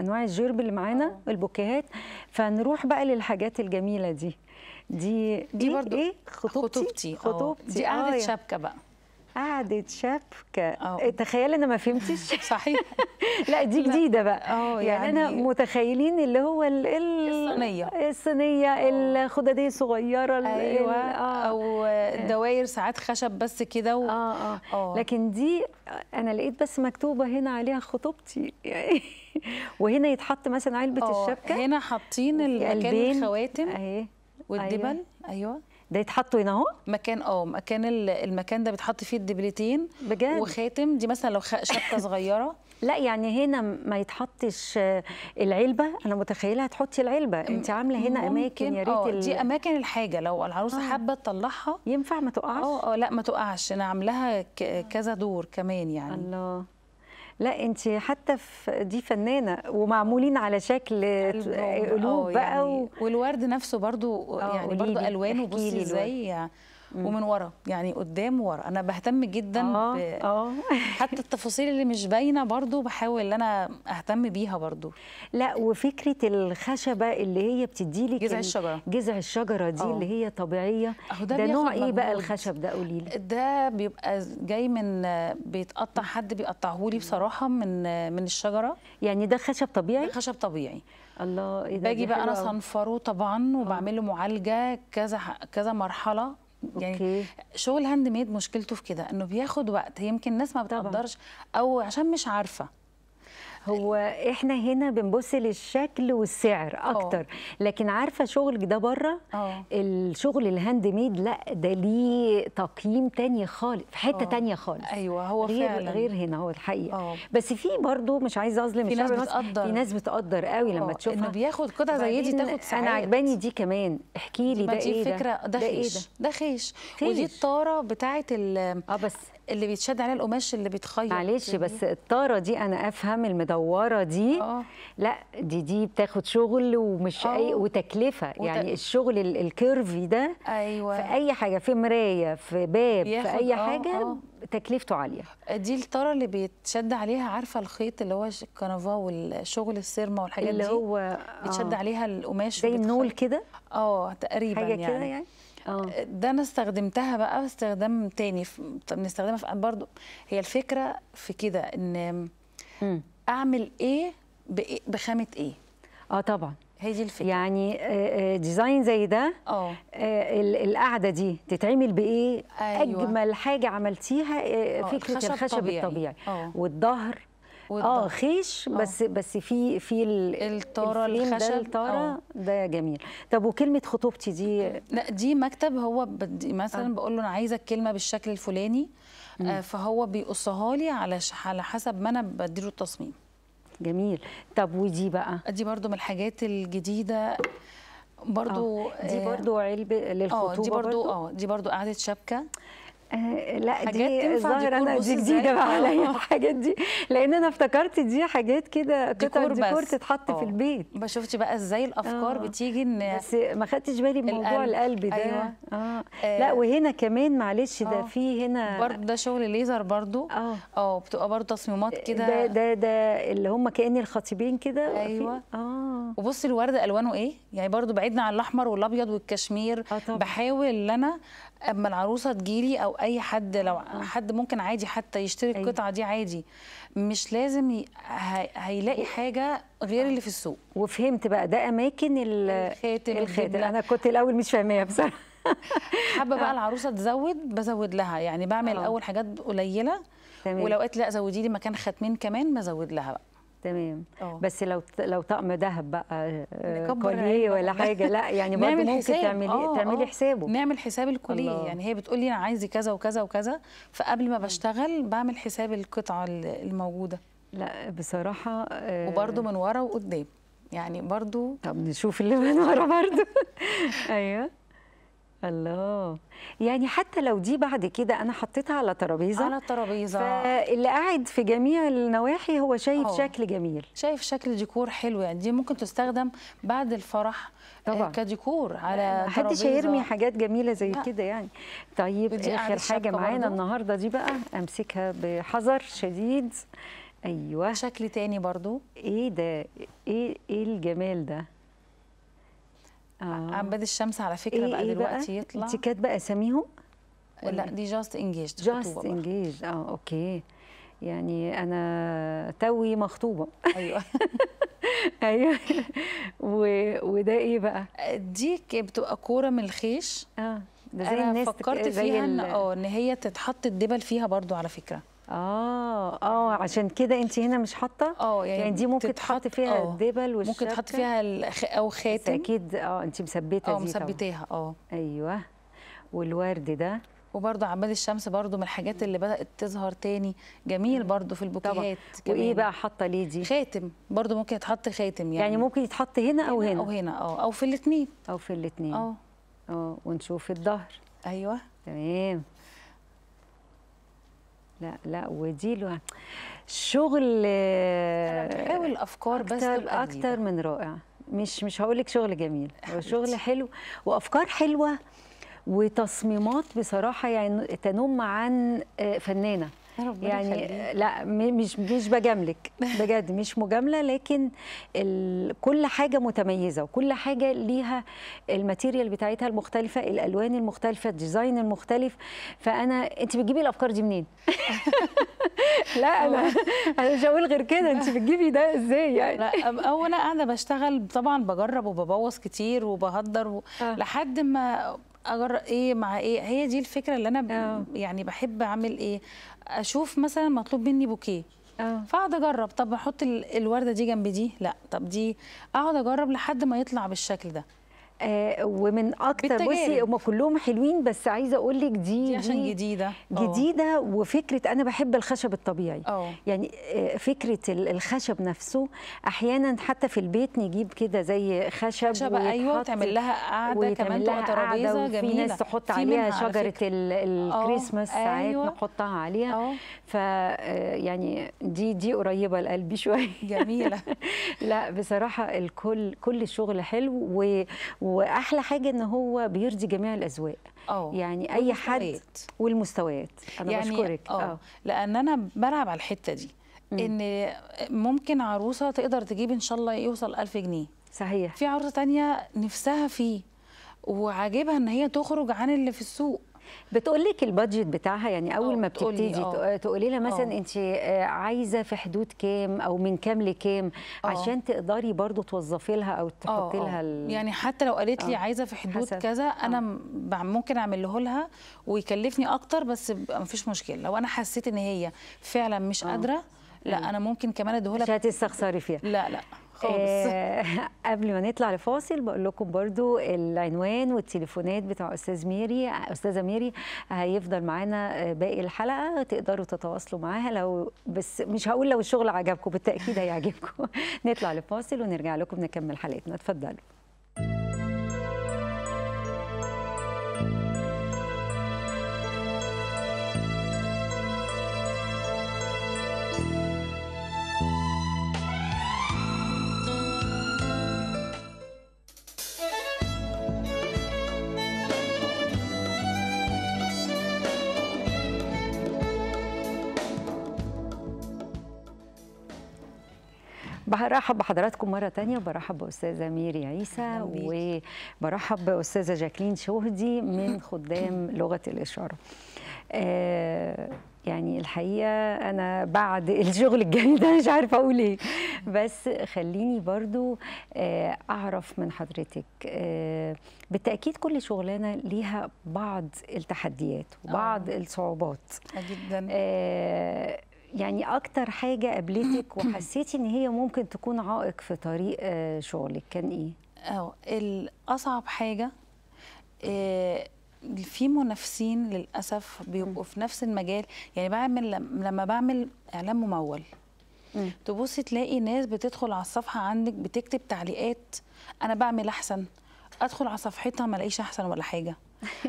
انواع الجرب اللي معانا آه. البوكيهات فنروح بقى للحاجات الجميله دي دي دي إيه برضو ايه خطوبتي خطوبتي, خطوبتي. آه، دي قعده آه شبكه بقى قعدت شبكه تخيل انا ما فهمتش صحيح لا دي جديده بقى اه يعني, يعني انا متخيلين اللي هو ال الصينيه الصينيه الخداديه الصغيره ايوه آه. او آه. دواير ساعات خشب بس كده و... آه, آه. لكن دي انا لقيت بس مكتوبه هنا عليها خطوبتي وهنا يتحط مثلا علبه الشبكه هنا حاطين المكان الخواتم اهي والدبل ايوه, أيوة. ده يتحطوا هنا اهو مكان اه مكان المكان ده بيتحط فيه الدبلتين بجد وخاتم دي مثلا لو شبكه صغيره لا يعني هنا ما يتحطش آه، العلبه انا متخيله هتحطي العلبه انت عامله هنا اماكن يا اه، ريت ال... دي اماكن الحاجه لو العروسه آه. حابه تطلعها ينفع ما تقعش اه, اه، لا ما تقعش انا عاملاها كذا دور كمان يعني الله لا انت حتى في دي فنانه ومعمولين على شكل قلوب اه بقى يعني و... والورد نفسه برضو اه يعني برضو الوانه بصي ازاي ومن ورا يعني قدام ورا انا بهتم جدا آه. ب... آه. حتى التفاصيل اللي مش باينه برضو بحاول ان انا اهتم بيها برضو لا وفكره الخشبه اللي هي بتدي لك جذع الشجره جذع الشجره دي أوه. اللي هي طبيعيه ده, ده نوع ايه بقى الخشب ده قولي لي ده بيبقى جاي من بيتقطع حد بيقطعه لي بصراحه من من الشجره يعني ده خشب طبيعي ده خشب طبيعي الله ايه ده باجي بقى انا صنفره طبعا وبعمل له آه. معالجه كذا كذا مرحله يعني أوكي. شغل هاند ميد مشكلته في كده انه بياخد وقت يمكن الناس ما بتقدرش او عشان مش عارفه هو احنا هنا بنبص للشكل والسعر آه. اكتر أوه. لكن عارفه شغلك ده بره آه. الشغل الهاند ميد لا ده ليه تقييم تاني خالص في حته أوه. تانية خالص ايوه هو غير فعلا. غير هنا هو الحقيقه أوه. بس في برضه مش عايزه اظلم في ناس بتقدر في ناس بتقدر قوي لما آه، تشوفها انه بياخد قطعه زي دي تاخد ساعات انا عجباني دي كمان احكي لي ده ايه ده فكره ده إيه خيش ده خيش ودي الطاره بتاعه اه بس اللي بيتشد عليه القماش اللي بيتخيط معلش بس الطاره دي انا افهم المدوره دي أوه. لا دي دي بتاخد شغل ومش أوه. اي آه. وتكلفه وت... يعني الشغل الكيرفي ده أيوة. في اي حاجه في مرايه في باب في اي أوه. حاجه أوه. تكلفته عاليه دي الطاره اللي بيتشد عليها عارفه الخيط اللي هو الكنفا والشغل السيرما والحاجات اللي دي اللي هو بيتشد آه. عليها القماش زي النول كده اه تقريبا حاجة يعني, كده يعني. يعني؟ آه. ده انا استخدمتها بقى استخدام تاني بنستخدمها في برضو هي الفكره في كده ان اعمل ايه بخامه ايه اه طبعا هي دي الفكره يعني ديزاين آه، آه، زي ده اه القعده دي تتعمل بايه أيوة. اجمل حاجه عملتيها فكره الخشب, الخشب الطبيعي, الطبيعي. والظهر اه خيش آه. بس أوه. بس في في الطاره الخشب الطاره آه. ده جميل طب وكلمه خطوبتي دي لا دي مكتب هو مثلا آه. بقول له انا عايزه الكلمه بالشكل الفلاني مم. فهو بيقصها لي على على حسب ما انا بديله التصميم جميل طب ودي بقى دي برضو من الحاجات الجديده برضو دي برضو علبه للخطوبه اه دي برضو اه دي برضو قعده شبكه آه، لا دي الظاهر انا دي جديده بقى اه. عليا الحاجات دي لان انا افتكرت دي حاجات كده قطع ديكور تتحط في اه. البيت ما شفتي بقى ازاي الافكار أوه. بتيجي ان بس ما خدتش بالي من موضوع القلب ده أيوة. آه. آه. لا وهنا كمان معلش ده في هنا برضه ده شغل ليزر برضه اه اه بتبقى برضه تصميمات كده ده ده ده اللي هم كان الخطيبين كده ايوه اه وبصي الورد الوانه ايه يعني برضه بعيدنا عن الاحمر والابيض والكشمير آه بحاول ان انا اما العروسه تجيلي او اي حد لو آه. حد ممكن عادي حتى يشتري أيوة. القطعه دي عادي مش لازم هيلاقي حاجه غير اللي في السوق وفهمت بقى ده اماكن ال... الخاتم الخاتم انا كنت الاول مش فاهماها بصراحه حابه بقى آه. العروسه تزود بزود لها يعني بعمل أوه. الاول حاجات قليله تمام. ولو قلت لا زودي لي مكان ختمين كمان بزود لها بقى تمام أوه. بس لو لو طقم ذهب بقى آه، آه، كوليه ولا حاجه لا يعني برضه ممكن حساب. تعملي أوه. تعملي آه. حسابه نعمل حساب الكوليه يعني هي بتقول لي انا عايزه كذا وكذا وكذا فقبل ما بشتغل بعمل حساب القطعه الموجوده لا بصراحه آه وبرضه من ورا وقدام يعني برضه طب نشوف اللي من ورا برضه ايوه الله يعني حتى لو دي بعد كده انا حطيتها على ترابيزه على الترابيزه فاللي قاعد في جميع النواحي هو شايف أوه. شكل جميل شايف شكل ديكور حلو يعني دي ممكن تستخدم بعد الفرح آه، طبعا كديكور على محدش هيرمي حاجات جميله زي كده يعني طيب اخر حاجه معانا النهارده دي بقى امسكها بحذر شديد ايوه شكل تاني برضو ايه ده ايه ايه الجمال ده آه. عباد الشمس على فكره إيه بقى إيه دلوقتي بقى؟ يطلع انت كاتبه اساميهم آه، لا دي جاست انجيج جاست انجيج اه اوكي يعني انا توي مخطوبه ايوه ايوه و... وده ايه بقى دي بتبقى كوره من الخيش اه ده زي انا الناس فكرت فيها ان اه ان هي تتحط الدبل فيها برضو على فكره اه اه عشان كده انت هنا مش حاطه اه يعني, يعني دي ممكن تحطي فيها الدبل اه، والشبكه ممكن تحطي فيها الخ... او خاتم اكيد اه انت مثبته اه مثبتاها اه ايوه والورد ده وبرده عماد الشمس برده من الحاجات اللي بدات تظهر تاني جميل برده في البوكيهات وايه بقى حاطه ليه دي خاتم برده ممكن يتحط خاتم يعني يعني ممكن يتحط هنا او هنا او هنا اه او في الاثنين او في الاثنين اه اه ونشوف الظهر ايوه تمام لا لا ودي له شغل بحاول افكار بس تبقى اكتر من رائع مش مش هقول لك شغل جميل هو شغل حلو وافكار حلوه وتصميمات بصراحه يعني تنم عن آه، فنانه يعني لا مش مش بجاملك بجد مش مجامله لكن كل حاجه متميزه وكل حاجه ليها الماتيريال بتاعتها المختلفه الالوان المختلفه الديزاين المختلف فانا انت بتجيبي الافكار دي منين لا انا انا مش هقول غير كده انت بتجيبي ده ازاي يعني لا او انا قاعده بشتغل طبعا بجرب وببوظ كتير وبهدر و... آه. لحد ما اجر ايه مع ايه هي دي الفكره اللي انا ب... آه. يعني بحب اعمل ايه اشوف مثلا مطلوب مني بوكيه آه. فاقعد اجرب طب احط الورده دي جنب دي لا طب دي اقعد اجرب لحد ما يطلع بالشكل ده آه، ومن اكتر بصي هم كلهم حلوين بس عايزه اقول لك دي دي عشان جديده جديده أوه. وفكره انا بحب الخشب الطبيعي أوه. يعني آه، فكره الخشب نفسه احيانا حتى في البيت نجيب كده زي خشب خشب ايوه تعمل لها قاعده كمان لها ترابيزه جميله في ناس تحط عليها شجره الكريسماس ساعات أيوة. نحطها عليها أوه. ف آه، يعني دي دي قريبه لقلبي شويه جميله لا بصراحه الكل كل الشغل حلو و واحلى حاجه ان هو بيرضي جميع الاذواق آه، يعني اي حد والمستويات انا يعني بشكرك آه،, اه لان انا بلعب على الحته دي مم. ان ممكن عروسه تقدر تجيب ان شاء الله يوصل 1000 جنيه صحيح في عروسه تانية نفسها فيه وعاجبها ان هي تخرج عن اللي في السوق بتقول لك البادجت بتاعها يعني اول آه، ما بتبتدي آه. تقولي لها مثلا آه. انت عايزه في حدود كام او من كام لكام عشان تقدري برضو توظفي لها او تحطي لها ال... يعني حتى لو قالت لي عايزه في حدود حسن. كذا انا أوه. ممكن اعمله لها ويكلفني اكتر بس ما فيش مشكله لو انا حسيت ان هي فعلا مش قادره لا انا ممكن كمان اديهولها مش هتستخسري فيها لا لا خالص آه، قبل ما نطلع لفاصل بقول لكم برضو العنوان والتليفونات بتاع استاذ ميري استاذه ميري هيفضل معانا آه، باقي الحلقه تقدروا تتواصلوا معاها لو بس مش هقول لو الشغل عجبكم بالتاكيد هيعجبكم نطلع لفاصل ونرجع لكم نكمل حلقتنا اتفضلوا برحب بحضراتكم مرة تانية وبرحب بأستاذة ميري عيسى وبرحب بأستاذة جاكلين شهدي من خدام لغة الإشارة آه، يعني الحقيقة أنا بعد الشغل الجميل ده مش عارفة أقول إيه بس خليني برضو آه، أعرف من حضرتك آه، بالتأكيد كل شغلانة ليها بعض التحديات وبعض الصعوبات جدا يعني اكتر حاجه قابلتك وحسيتي ان هي ممكن تكون عائق في طريق آه، شغلك كان ايه اه الاصعب حاجه آه، في منافسين للاسف بيبقوا في نفس المجال يعني بعمل لما بعمل اعلان ممول تبصي تلاقي ناس بتدخل على الصفحه عندك بتكتب تعليقات انا بعمل احسن ادخل على صفحتها ما الاقيش احسن ولا حاجه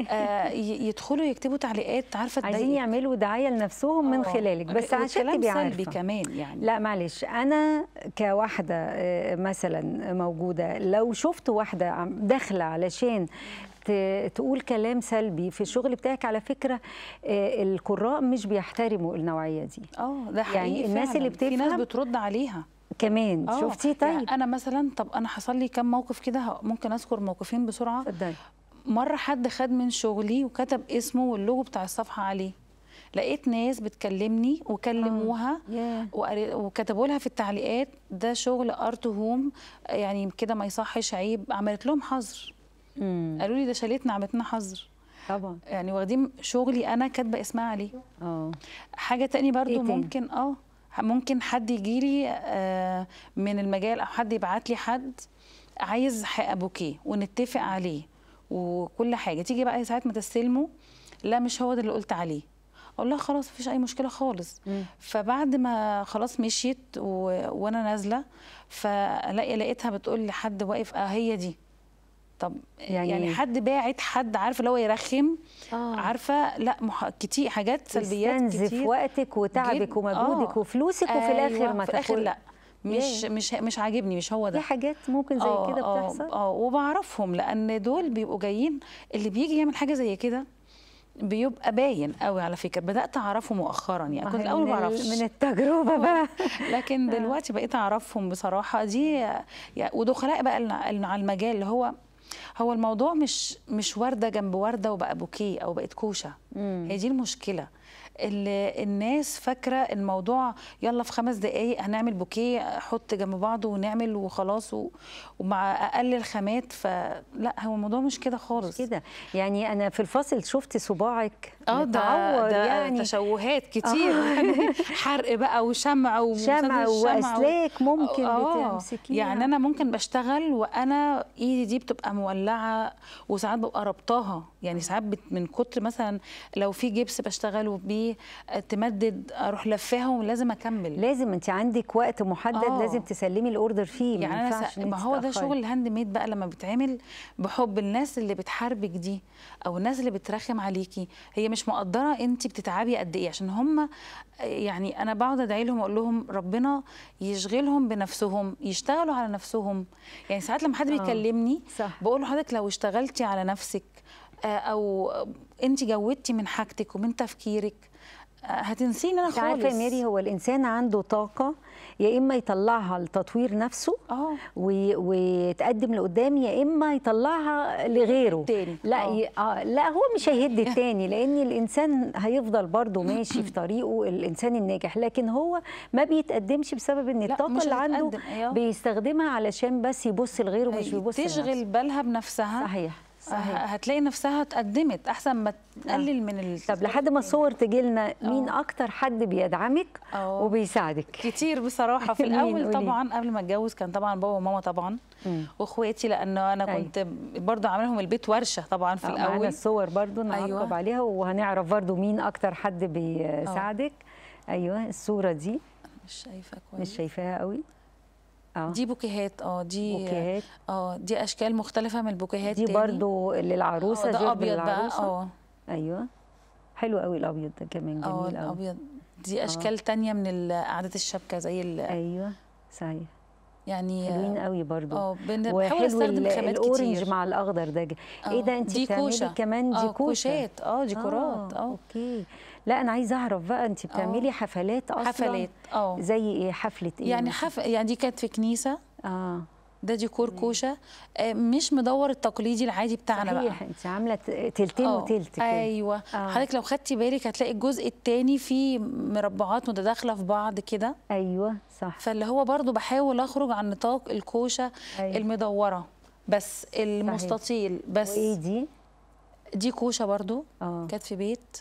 آه يدخلوا يكتبوا تعليقات عارفه عايزين يعملوا دعايه لنفسهم من آه، خلالك بس عشان تبقي سلبي كمان يعني لا معلش انا كواحده آه، مثلا موجوده لو شفت واحده داخله علشان تقول كلام سلبي في الشغل بتاعك على فكره آه، القراء مش بيحترموا النوعيه دي اه ده حقيقي يعني الناس فعلا. اللي بتفهم في ناس بترد عليها كمان أوه. شفتي يعني طيب يعني انا مثلا طب انا حصل لي كام موقف كده ممكن اذكر موقفين بسرعه اتفضلي مره حد خد من شغلي وكتب اسمه واللوجو بتاع الصفحه عليه لقيت ناس بتكلمني وكلموها yeah. آه، وكتبوا لها في التعليقات ده شغل ارت هوم يعني كده ما يصحش عيب عملت لهم حظر mm. قالوا لي ده شالتنا عملتنا حظر طبعا يعني واخدين شغلي انا كاتبه اسمها عليه اه حاجه ثانيه برضو إيه ممكن اه ممكن حد يجي لي آه، من المجال او حد يبعت لي حد عايز حق بوكيه ونتفق عليه وكل حاجه تيجي بقى ساعه ما تستلمه لا مش هو ده اللي قلت عليه اقول لها خلاص مفيش اي مشكله خالص مم. فبعد ما خلاص مشيت و... وانا نازله فلاقي لقيتها بتقول لحد واقف اه هي دي طب يعني, يعني حد باعت حد عارفه اللي هو يرخم آه. عارفه لا مح... كتير حاجات سلبيات كتير وقتك وتعبك ومجهودك آه. وفلوسك وفي الاخر أيوة، ما في الاخر لا مش yeah. مش مش عاجبني مش هو ده في حاجات ممكن زي آه كده آه، بتحصل اه وبعرفهم لان دول بيبقوا جايين اللي بيجي يعمل حاجه زي كده بيبقى باين قوي على فكره بدات اعرفه مؤخرا يعني كنت الاول ما اعرفش من التجربه آه. بقى لكن آه. دلوقتي بقيت اعرفهم بصراحه دي ودخلاء بقى على المجال اللي هو هو الموضوع مش مش ورده جنب ورده وبقى بوكيه او بقت كوشه هي دي المشكله اللي الناس فاكره الموضوع يلا في خمس دقائق هنعمل بوكيه احط جنب بعضه ونعمل وخلاص ومع اقل الخامات فلا هو الموضوع مش كده خالص كده يعني انا في الفاصل شفت صباعك اه ده, ده يعني تشوهات آه. كتير آه. حرق بقى وشمع وشمع واسلاك و... ممكن آه،, آه. بتمسكيها يعني انا ممكن بشتغل وانا ايدي دي بتبقى مولعه وساعات ببقى ربطاها يعني ساعات من كتر مثلا لو في جبس بشتغله بيه تمدد اروح لفاهم لازم اكمل لازم انت عندك وقت محدد أوه. لازم تسلمي الاوردر فيه يعني ما ينفعش ما هو ده شغل الهاند ميد بقى لما بيتعمل بحب الناس اللي بتحاربك دي او الناس اللي بترخم عليكي هي مش مقدره انت بتتعبي قد ايه عشان هم يعني انا بقعد ادعي لهم اقول لهم ربنا يشغلهم بنفسهم يشتغلوا على نفسهم يعني ساعات لما حد آه. بيكلمني بقول لحضرتك لو اشتغلتي على نفسك آه، او انت جودتي من حاجتك ومن تفكيرك آه، هتنسيني انا خالص عارفه ميري هو الانسان عنده طاقه يا اما يطلعها لتطوير نفسه اه ويتقدم لقدام يا اما يطلعها لغيره تاني. لا آه. ي... آه لا هو مش هيهد التاني لان الانسان هيفضل برضه ماشي في طريقه الانسان الناجح لكن هو ما بيتقدمش بسبب ان الطاقه اللي عنده أيوه. بيستخدمها علشان بس يبص لغيره مش بيبص تشغل بالها بنفسها صحيح هتلاقي نفسها اتقدمت احسن ما تقلل آه. من ال... طب لحد ما الصور تجي لنا مين أوه. اكتر حد بيدعمك أوه. وبيساعدك كتير بصراحه في الاول طبعا قبل ما اتجوز كان طبعا بابا وماما طبعا واخواتي لانه انا أي. أيوة. كنت برضو عاملهم البيت ورشه طبعا في آه، الاول معانا الصور برضو نعقب أيوة. عليها وهنعرف برضو مين اكتر حد آه. بيساعدك أوه. ايوه الصوره دي مش شايفه كويس مش شايفاها قوي آه. دي بوكيهات اه دي بوكيهات اه دي اشكال مختلفه من البوكيهات دي تاني. برضو للعروسه آه، ده ابيض بقى اه ايوه حلو قوي الابيض ده كمان آه، جميل اه الابيض دي آه. اشكال أوه. تانية من قعده الشبكه زي ايوه صحيح يعني حلوين قوي برضو اه بنحاول نستخدم خامات كتير الاورنج مع الاخضر ده آه، ايه ده انت بتعملي كمان ديكوشات آه، كوشات آه،, اه ديكورات اه اوكي لا انا عايزه اعرف بقى انت بتعملي حفلات اصلا حفلات اه زي ايه حفله ايه يعني حف... يعني دي كانت في كنيسه اه ده ديكور كوشه آه، مش مدور التقليدي العادي بتاعنا صحيح. بقى صحيح انت عامله تلتين آه، وتلت كده ايوه آه. حضرتك لو خدتي بالك هتلاقي الجزء الثاني فيه مربعات متداخله في بعض كده ايوه صح فاللي هو برضو بحاول اخرج عن نطاق الكوشه أيوة. المدوره بس المستطيل صحيح. بس وايه دي دي كوشه برضو اه كانت في بيت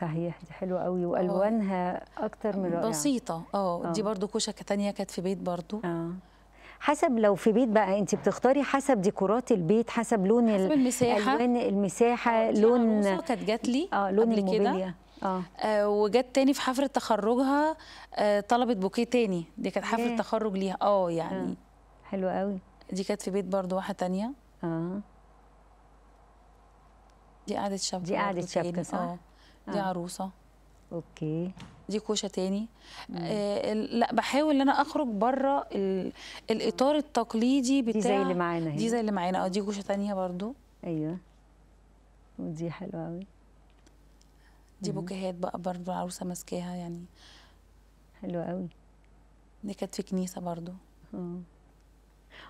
صحيح دي حلوه قوي والوانها اكتر من رائعه بسيطه اه دي برضو كوشه تانية كانت في بيت برضو اه حسب لو في بيت بقى انت بتختاري حسب ديكورات البيت حسب لون حسب المساحه الوان المساحه لون كانت جات لي اه لون الموبيليا آه. آه وجت تاني في حفله تخرجها آه طلبت بوكيه تاني دي كانت حفله إيه. تخرج ليها اه يعني آه. حلو قوي دي كانت في بيت برضو واحده تانية اه دي قعدة شبكة دي قعدة شبكة صح؟ آه. دي آه. عروسة اوكي دي كوشه تاني آه لا بحاول ان انا اخرج بره الاطار التقليدي بتاع دي زي اللي معانا دي زي اللي معانا اه دي كوشه تانيه برضو ايوه ودي حلوه قوي دي بوكيهات بقى برضو العروسه ماسكاها يعني حلوه قوي دي كانت في كنيسه برضو اه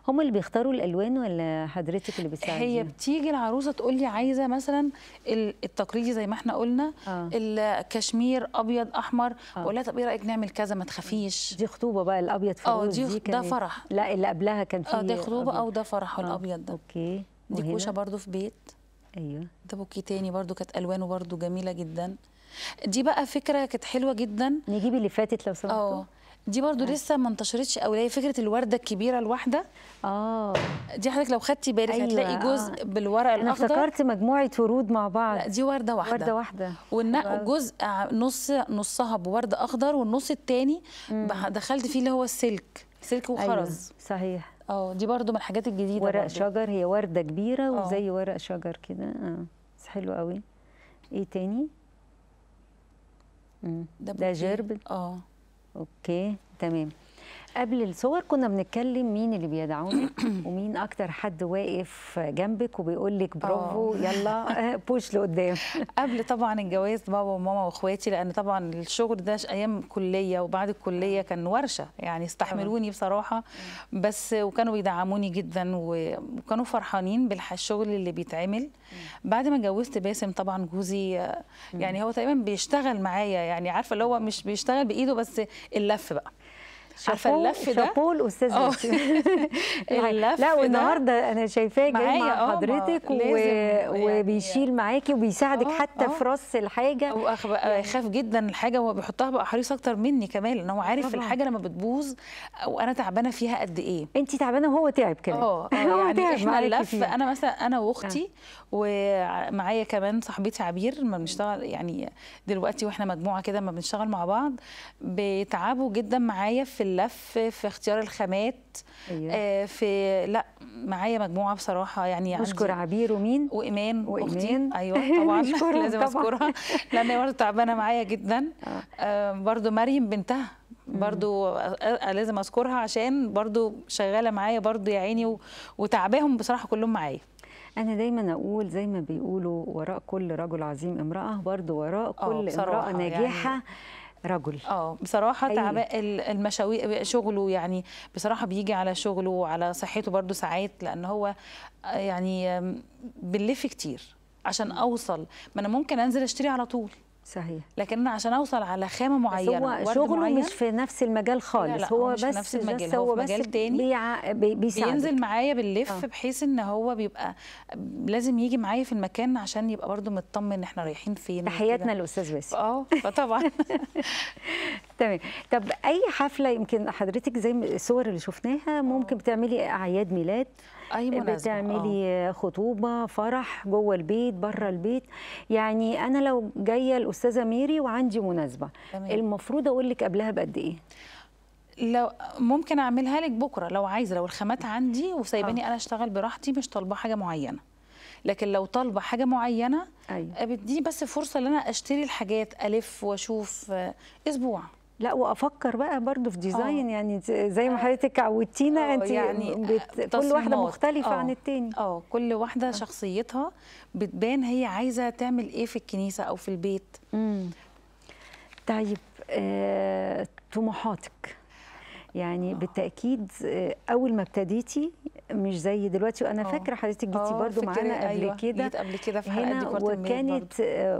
هم اللي بيختاروا الالوان ولا حضرتك اللي بتساعدي هي بتيجي العروسه تقول لي عايزه مثلا التقليدي زي ما احنا قلنا آه. الكشمير ابيض احمر آه. ولا طب ايه رايك نعمل كذا ما تخافيش دي خطوبه بقى الابيض في اه دي, ده إيه؟ فرح لا اللي قبلها كان في اه دي خطوبه أبيض. او ده فرح آه، والابيض ده اوكي دي كوشه برده في بيت ايوه ده بوكي تاني برده كانت الوانه برده جميله جدا دي بقى فكره كانت حلوه جدا نجيب اللي فاتت لو سمحتوا آه. دي برضو آه. لسه ما انتشرتش قوي هي فكره الورده الكبيره الواحده اه دي حضرتك لو خدتي بالك أيوة. هتلاقي جزء آه. بالورق الاخضر انا افتكرت مجموعه ورود مع بعض لا دي ورده واحده ورده واحده آه. جزء نص نصها بورد اخضر والنص الثاني دخلت فيه اللي هو السلك سلك أيوة، وخرز أيوة. صحيح اه دي برضو من الحاجات الجديده ورق برضو. شجر هي ورده كبيره أوه. وزي ورق شجر كده اه بس حلو قوي ايه تاني ده, ده جرب اه اوكي تمام قبل الصور كنا بنتكلم مين اللي بيدعمك ومين اكتر حد واقف جنبك وبيقول لك برافو آه. يلا بوش لقدام قبل طبعا الجواز بابا وماما واخواتي لان طبعا الشغل ده ايام كليه وبعد الكليه كان ورشه يعني استحملوني بصراحه آه. بس وكانوا بيدعموني جدا وكانوا فرحانين بالشغل اللي بيتعمل بعد ما اتجوزت باسم طبعا جوزي آه، يعني هو تقريبا بيشتغل معايا يعني عارفه اللي هو مش بيشتغل بايده بس اللف بقى عارفه اللف ده شابو الاستاذ آه. يعني لا والنهارده انا شايفاه جاي آه، مع حضرتك و... يعني وبيشيل معاكي وبيساعدك أوه حتى أوه في آه. رص الحاجه هو يعني خاف جدا الحاجه وهو بيحطها بقى حريص اكتر مني كمان لان هو عارف طبعا. الحاجه لما بتبوظ وانا تعبانه فيها قد ايه انت تعبانه وهو تعب كمان اه يعني احنا اللف انا مثلا انا واختي ومعايا كمان صاحبتي عبير ما بنشتغل يعني دلوقتي واحنا مجموعه كده ما بنشتغل مع بعض بيتعبوا جدا معايا في اللف في اختيار الخامات أيوة. آه، في لا معايا مجموعه بصراحه يعني اشكر عبير ومين وايمان وايمان ايوه طبعا لازم اذكرها لان هي برضه تعبانه معايا جدا آه. آه، برضه مريم بنتها برضو لازم اذكرها عشان برضو شغاله معايا برضو يا عيني وتعباهم بصراحه كلهم معايا أنا دايما أقول زي ما بيقولوا وراء كل رجل عظيم امرأة برضو وراء كل امرأة يعني ناجحة يعني رجل اه بصراحه أيوة. تعباء المشاوي شغله يعني بصراحه بيجي على شغله وعلى صحته برده ساعات لان هو آه، يعني بنلف كتير عشان اوصل ما انا ممكن انزل اشتري على طول صحيح لكن انا عشان اوصل على خامه معينه هو شغله معين مش في نفس المجال خالص لا لا هو, هو مش بس نفس المجال هو, هو بس مجال تاني بيع... بي... بينزل معايا باللف آه. بحيث ان هو بيبقى لازم يجي معايا في المكان عشان يبقى برده مطمن احنا رايحين فين تحياتنا للاستاذ باسم اه فطبعا تمام طب اي حفله يمكن حضرتك زي الصور اللي شفناها ممكن آه. بتعملي اعياد ميلاد أي مناسبة. بتعملي آه. خطوبه فرح جوه البيت بره البيت يعني انا لو جايه الاستاذه ميري وعندي مناسبه تمام. المفروض اقول لك قبلها بقد ايه لو ممكن اعملها لك بكره لو عايزه لو الخامات عندي وسايباني آه. انا اشتغل براحتي مش طالبه حاجه معينه لكن لو طالبه حاجه معينه أيوة. آه، بدي بس فرصه ان انا اشتري الحاجات الف واشوف اسبوع لا وافكر بقى برضو في ديزاين أوه. يعني زي ما آه. حضرتك عودتينا آه، انت يعني بت... كل واحده مختلفه أوه. عن التاني اه كل واحده آه. شخصيتها بتبان هي عايزه تعمل ايه في الكنيسه او في البيت امم طيب آه... طموحاتك يعني بالتاكيد آه، اول ما ابتديتي مش زي دلوقتي وانا آه. فاكره حضرتك جيتي آه، برضو معانا قبل أيوة. كده قبل كده في هنا وكانت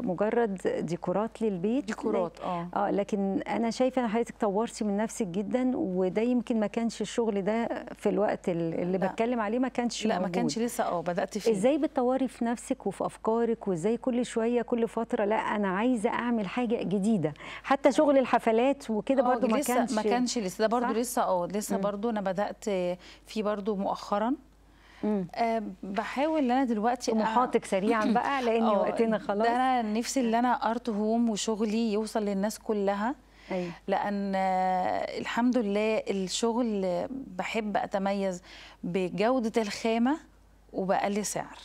مجرد ديكورات للبيت ديكورات اه اه لكن انا شايفه ان حضرتك طورتي من نفسك جدا وده يمكن ما كانش الشغل ده في الوقت اللي لا. بتكلم عليه ما كانش لا موجود. ما كانش لسه اه بدات فيه ازاي بتطوري في نفسك وفي افكارك وازاي كل شويه كل فتره لا انا عايزه اعمل حاجه جديده حتى شغل الحفلات وكده برضو ما كانش ما كانش لسه ده برضو لسه اه لسه برضو انا بدات في برضو مؤخرا أه بحاول ان انا دلوقتي طموحاتك سريعا بقى لان آه، وقتنا خلاص ده انا نفسي ان انا ارت هوم وشغلي يوصل للناس كلها أي. أيوة. لان الحمد لله الشغل بحب اتميز بجوده الخامه وباقل سعر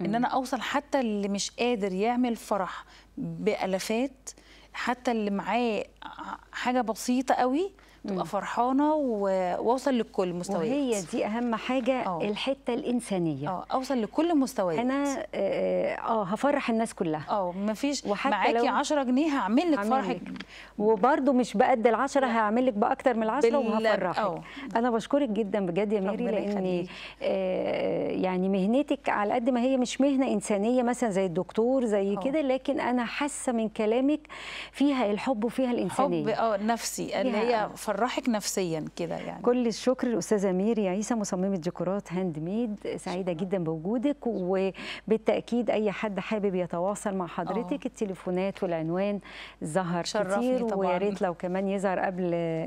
ان انا اوصل حتى اللي مش قادر يعمل فرح بالافات حتى اللي معاه حاجه بسيطه قوي تبقى فرحانه واوصل لكل المستويات وهي دي اهم حاجه أوه. الحته الانسانيه اه اوصل لكل المستويات انا آه،, اه هفرح الناس كلها اه مفيش معاكي 10 جنيه هعمل لك فرحك وبرده مش بقد ال 10 هعمل لك باكتر من ال 10 وهفرحك أوه. انا بشكرك جدا بجد يا ميري لان آه، يعني مهنتك على قد ما هي مش مهنه انسانيه مثلا زي الدكتور زي آه. كده لكن انا حاسه من كلامك فيها الحب وفيها الانسانيه حب اه نفسي اللي هي فرحانه بتفرحك نفسيا كده يعني كل الشكر الاستاذه ميري عيسى مصممه ديكورات هاند ميد سعيده جدا بوجودك وبالتاكيد اي حد حابب يتواصل مع حضرتك أوه. التليفونات والعنوان ظهر كتير ويا ريت لو كمان يظهر قبل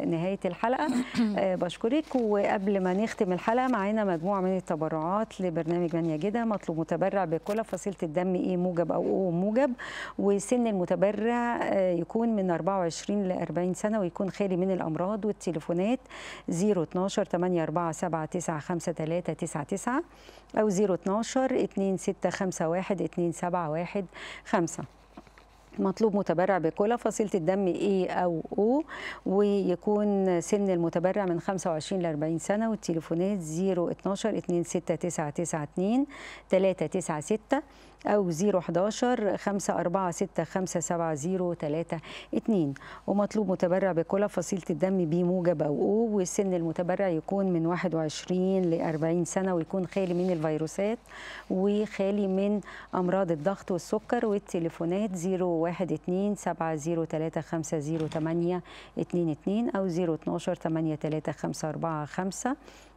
نهايه الحلقه آه، بشكرك وقبل ما نختم الحلقه معانا مجموعه من التبرعات لبرنامج من جده مطلوب متبرع بكل فصيله الدم ايه موجب او او موجب وسن المتبرع آه، يكون من 24 ل 40 سنه ويكون خالي من الامراض بعض والتليفونات 012 847953999 أو 012 2651 2715 مطلوب متبرع بكلى فصيله الدم A او O ويكون سن المتبرع من 25 ل 40 سنه والتليفونات 012 269992 396 أو 011 546 ومطلوب متبرع بكل فصيلة الدم بموجب أو أو والسن المتبرع يكون من 21 ل 40 سنة ويكون خالي من الفيروسات وخالي من أمراض الضغط والسكر والتليفونات 012 703 أو 012 83545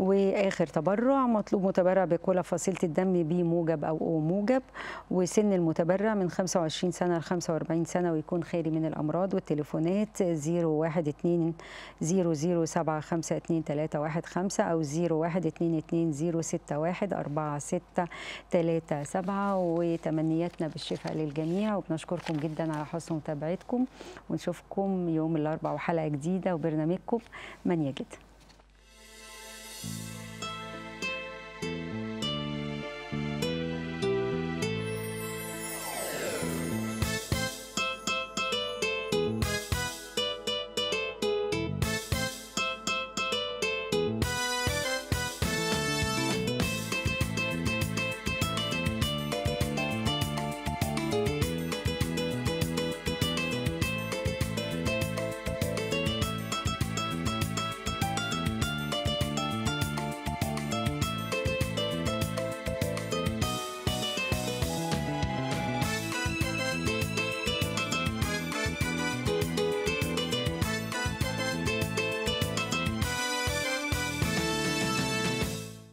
واخر تبرع مطلوب متبرع بكل فصيله الدم بي موجب او او موجب وسن المتبرع من 25 سنه ل 45 سنه ويكون خالي من الامراض والتليفونات 012 00752315 او 01222061467 وتمنياتنا بالشفاء للجميع وبنشكركم جدا على حسن متابعتكم ونشوفكم يوم الاربعاء وحلقه جديده وبرنامجكم من يجد Música